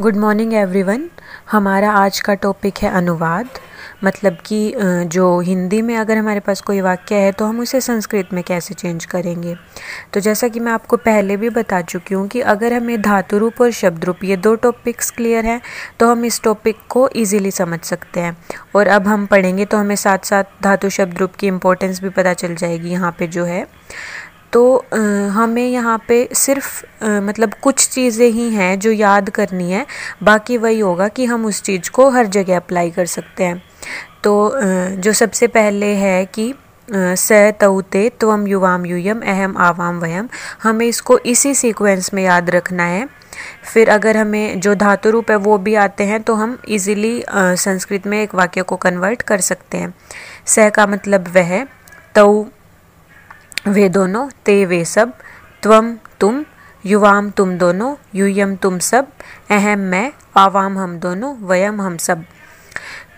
good morning everyone हमारा आज का टॉपिक है अनुवाद मतलब कि जो हिंदी में अगर हमारे पास कोई वाक्य है तो हम उसे संस्कृत में कैसे चेंज करेंगे तो जैसा कि मैं आपको पहले भी बता चुकी हूँ कि अगर हमें धातु रूप और शब्द रूप ये दो टॉपिक्स क्लियर हैं तो हम इस टॉपिक को इजीली समझ सकते हैं और अब हम पढ़ेंगे तो हमें साथ साथ धातु शब्द रूप की इम्पोर्टेंस भी पता चल जाएगी यहाँ पर जो है तो हमें यहाँ पे सिर्फ मतलब कुछ चीज़ें ही हैं जो याद करनी है बाकी वही होगा कि हम उस चीज़ को हर जगह अप्लाई कर सकते हैं तो जो सबसे पहले है कि स तऊते त्वम युवाम यूयम अहम आवाम वयम हमें इसको इसी सीक्वेंस में याद रखना है फिर अगर हमें जो धातु रूप है वो भी आते हैं तो हम इजीली संस्कृत में एक वाक्य को कन्वर्ट कर सकते हैं स का मतलब वह तऊ वे दोनों ते वे सब त्वम तुम युवाम तुम दोनों यूयम तुम सब अहम मैं आवाम हम दोनों वयम हम सब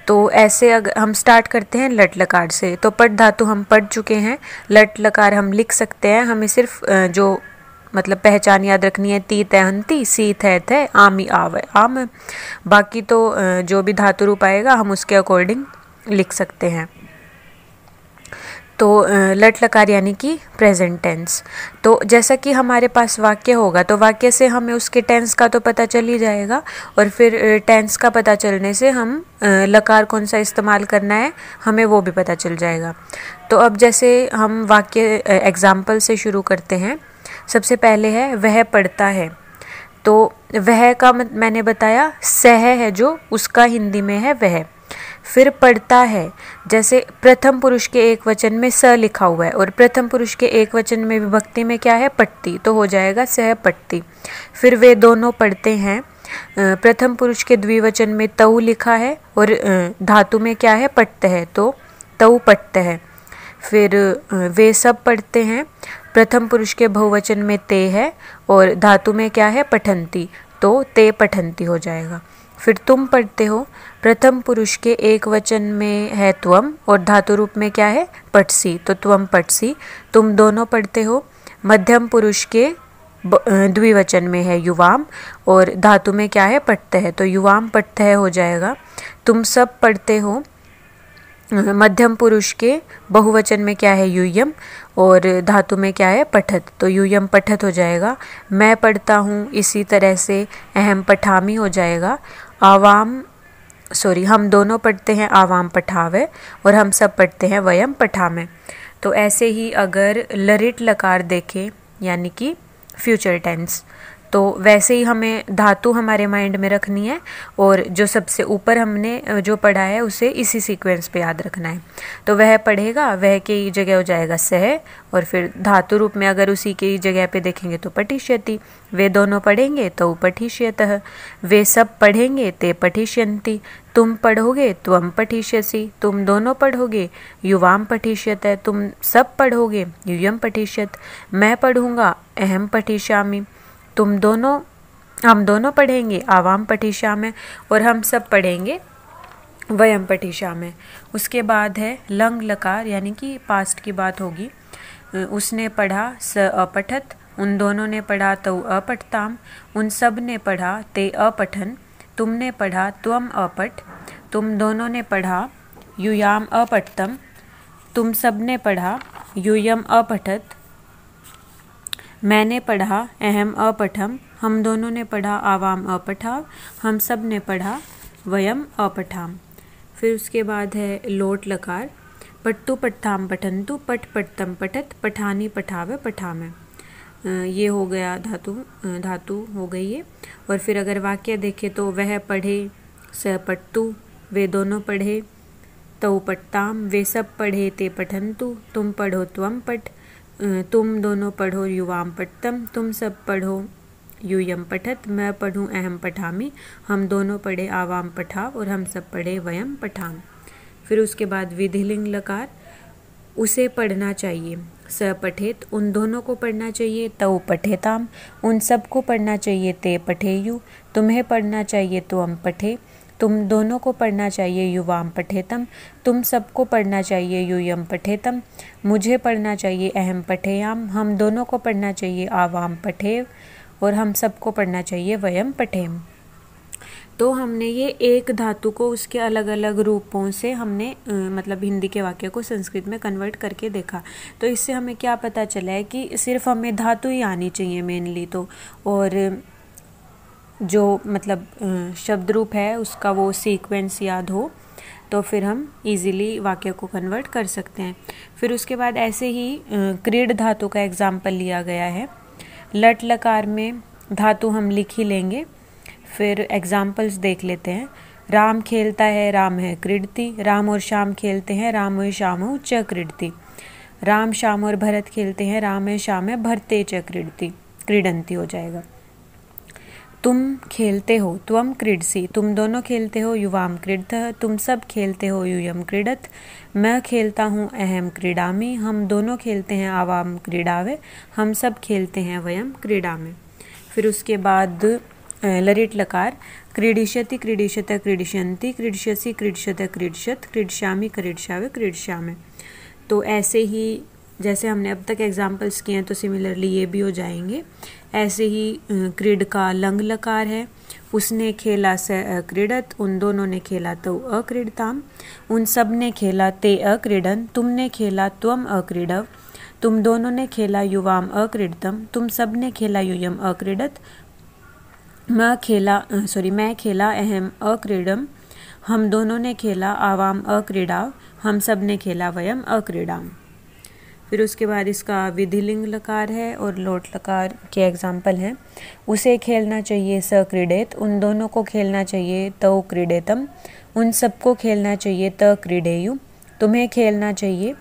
तो ऐसे अगर हम स्टार्ट करते हैं लट लकार से तो पट धातु हम पढ़ चुके हैं लट लकार हम लिख सकते हैं हमें सिर्फ जो मतलब पहचान याद रखनी है ती तय हंती सी थै थे आमी आव आम बाकी तो जो भी धातु रूप आएगा हम उसके अकॉर्डिंग लिख सकते हैं तो लट लकार यानी कि प्रेजेंट टेंस तो जैसा कि हमारे पास वाक्य होगा तो वाक्य से हमें उसके टेंस का तो पता चल ही जाएगा और फिर टेंस का पता चलने से हम लकार कौन सा इस्तेमाल करना है हमें वो भी पता चल जाएगा तो अब जैसे हम वाक्य एग्ज़ाम्पल से शुरू करते हैं सबसे पहले है वह पढ़ता है तो वह का मैंने बताया सह है जो उसका हिंदी में है वह फिर पढ़ता है जैसे प्रथम पुरुष के एक वचन में स लिखा हुआ है और प्रथम पुरुष के एक वचन में विभक्ति में क्या है पट्टी तो हो जाएगा सह पट्टी फिर वे दोनों पढ़ते हैं प्रथम पुरुष के द्विवचन में तऊ लिखा है और धातु में क्या है पट्ट है तो तऊ पट्ट है फिर वे सब पढ़ते हैं प्रथम पुरुष के बहुवचन में ते है और धातु में क्या है पठंती तो ते पठंती हो जाएगा फिर तुम पढ़ते हो प्रथम पुरुष के एक वचन में है त्वम और धातु रूप में क्या है पटसी तो त्वम पटसी तुम दोनों पढ़ते हो मध्यम पुरुष के द्विवचन में है युवाम और धातु में क्या है पटते है तो युवाम पटते हो जाएगा तुम सब पढ़ते हो मध्यम पुरुष के बहुवचन में क्या है यूयम और धातु में क्या है पठत तो यूयम पठत हो जाएगा मैं पढ़ता हूँ इसी तरह से अहम पठामी हो जाएगा आवाम सॉरी हम दोनों पढ़ते हैं आवाम पठावे और हम सब पढ़ते हैं वयम पठामे तो ऐसे ही अगर लरिट लकार देखें यानी कि फ्यूचर टेंस तो वैसे ही हमें धातु हमारे माइंड में रखनी है और जो सबसे ऊपर हमने जो पढ़ा है उसे इसी सीक्वेंस पे याद रखना है तो वह पढ़ेगा वह के जगह हो जाएगा सह और फिर धातु रूप में अगर उसी ही जगह पे देखेंगे तो पठिष्यति वे दोनों पढ़ेंगे तो पठिष्यत वे सब पढ़ेंगे ते पठिष्यंती तुम पढ़ोगे त्वम पठिष्यसी तुम दोनों पढ़ोगे युवाम पठिष्यत तुम सब पढ़ोगे युयम पठिष्यत मैं पढ़ूंगा अहम पठिष्यामी तुम दोनों हम दोनों पढ़ेंगे आवाम पठीशा में और हम सब पढ़ेंगे वयम पठीशा में उसके बाद है लंग लकार यानी कि पास्ट की बात होगी उसने पढ़ा स अपठत उन दोनों ने पढ़ा तो अपठताम उन सब ने पढ़ा ते अपठन तुमने पढ़ा त्वम अपठ तुम दोनों ने पढ़ा युयाम अपठतम तुम सब ने पढ़ा युयम अपठत मैंने पढ़ा अहम अपठम हम दोनों ने पढ़ा आवाम अपठा हम सब ने पढ़ा वयम अपठाम फिर उसके बाद है लोट लकार पट्टु पट्ठाम पठंतु पट पट्टम पठत पठानी पठावे पठामे ये हो गया धातु धातु हो गई ये और फिर अगर वाक्य देखे तो वह पढ़े स पट्टु वे दोनों पढ़े तव पट्टाम वे सब पढ़े ते पठंतु तुम पढ़ो त्वम पठ तुम दोनों पढ़ो युवाम पठतम तुम सब पढ़ो यूयम पठत मैं पढ़ूँ अहम पठामी हम दोनों पढ़े आवाम पठाव और हम सब पढ़े वयम पठाम फिर उसके बाद विधिलिंग लकार उसे पढ़ना चाहिए स पठेत उन दोनों को पढ़ना चाहिए तव पठेताम उन सबको पढ़ना चाहिए ते पठेयु तुम्हें पढ़ना चाहिए तो हम पठे तुम दोनों को पढ़ना चाहिए युवाम पठेतम तुम सबको पढ़ना चाहिए यूयम पठेतम मुझे पढ़ना चाहिए अहम पठेयाम हम दोनों को पढ़ना चाहिए आवाम पठेव और हम सबको पढ़ना चाहिए वयम पठेम तो हमने ये एक धातु को उसके अलग अलग रूपों से हमने मतलब हिंदी के वाक्य को संस्कृत में कन्वर्ट करके देखा तो इससे हमें क्या पता चला है कि सिर्फ हमें धातु ही आनी चाहिए मेनली तो और जो मतलब शब्द रूप है उसका वो सीक्वेंस याद हो तो फिर हम इजीली वाक्य को कन्वर्ट कर सकते हैं फिर उसके बाद ऐसे ही क्रीड धातु का एग्ज़ाम्पल लिया गया है लट लकार में धातु हम लिख ही लेंगे फिर एग्ज़ाम्पल्स देख लेते हैं राम खेलता है राम है क्रीडती राम और शाम खेलते हैं राम और शाम हो च क्रीडती राम शाम और भरत खेलते हैं राम है शाम है भरते च क्रीडती क्रीडंती हो जाएगा तुम खेलते हो त्वम क्रीडसी तुम दोनों खेलते हो युवाम क्रीडत तुम सब खेलते हो यूयम क्रीडत मैं खेलता हूँ अहम क्रीडामी हम दोनों खेलते हैं आवाम क्रीडावे हम सब खेलते हैं वयम क्रीडामे फिर उसके बाद लरिट लकार क्रीडिष्यति क्रीडिष्यत क्रीडिष्यंति क्रीडिष्यसी क्रीडिष्यत क्रीडिष्यत क्रीडश्यामी क्रीडशावे क्रीडश्यामे तो ऐसे ही जैसे हमने अब तक एग्जाम्पल्स किए हैं तो सिमिलरली ये भी हो जाएंगे ऐसे ही क्रीड का लंग लकार है उसने खेला स क्रीडत उन दोनों ने खेला तो अक्रीडताम उन सब ने खेला ते अक्रीडन तुमने खेला त्वम अक्रीडव तुम दोनों ने खेला युवाम अक्रीडतम तुम सब ने खेला युयम अक्रीडत मैं खेला सॉरी मैं खेला अहम अक्रीडम हम दोनों ने खेला आवाम अक्रीडाव हम सब ने खेला वयम अक्रीडाम फिर उसके बाद इसका विधिलिंग लकार है और लोट लकार के एग्जाम्पल हैं उसे खेलना चाहिए स क्रीडेत उन दोनों को खेलना चाहिए तव क्रीडेतम उन सबको खेलना चाहिए त क्रीडेयु तुम्हें खेलना चाहिए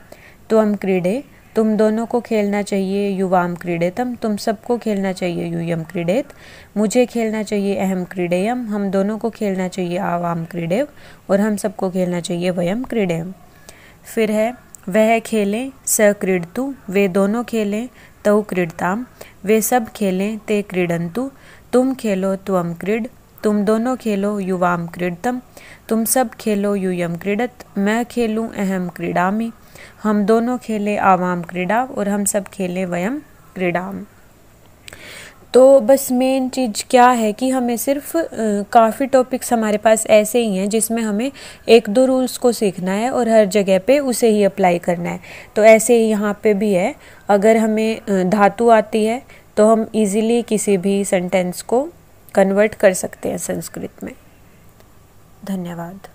त्वम क्रीडे तुम दोनों को खेलना चाहिए युवाम क्रीडेतम तुम सबको खेलना चाहिए यूयम क्रीडेत मुझे खेलना चाहिए अहम क्रीडेयम हम दोनों को खेलना चाहिए आवाम क्रीडेव और हम सबको खेलना चाहिए वयम क्रीडेम फिर है वह खेलें स क्रीडतु वे दोनों खेलें तौ क्रीडताम वे सब खेलें ते क्रीडंतु तुम खेलो तव क्रीड तुम दोनों खेलो युवाम क्रीडतम तुम सब खेलो यूयम क्रीडत मैं खेलूँ अहम क्रीडामी हम दोनों खेले आवाम क्रीडा और हम सब खेले वयम क्रीडाम तो बस मेन चीज़ क्या है कि हमें सिर्फ काफ़ी टॉपिक्स हमारे पास ऐसे ही हैं जिसमें हमें एक दो रूल्स को सीखना है और हर जगह पे उसे ही अप्लाई करना है तो ऐसे ही यहाँ पे भी है अगर हमें धातु आती है तो हम इजीली किसी भी सेंटेंस को कन्वर्ट कर सकते हैं संस्कृत में धन्यवाद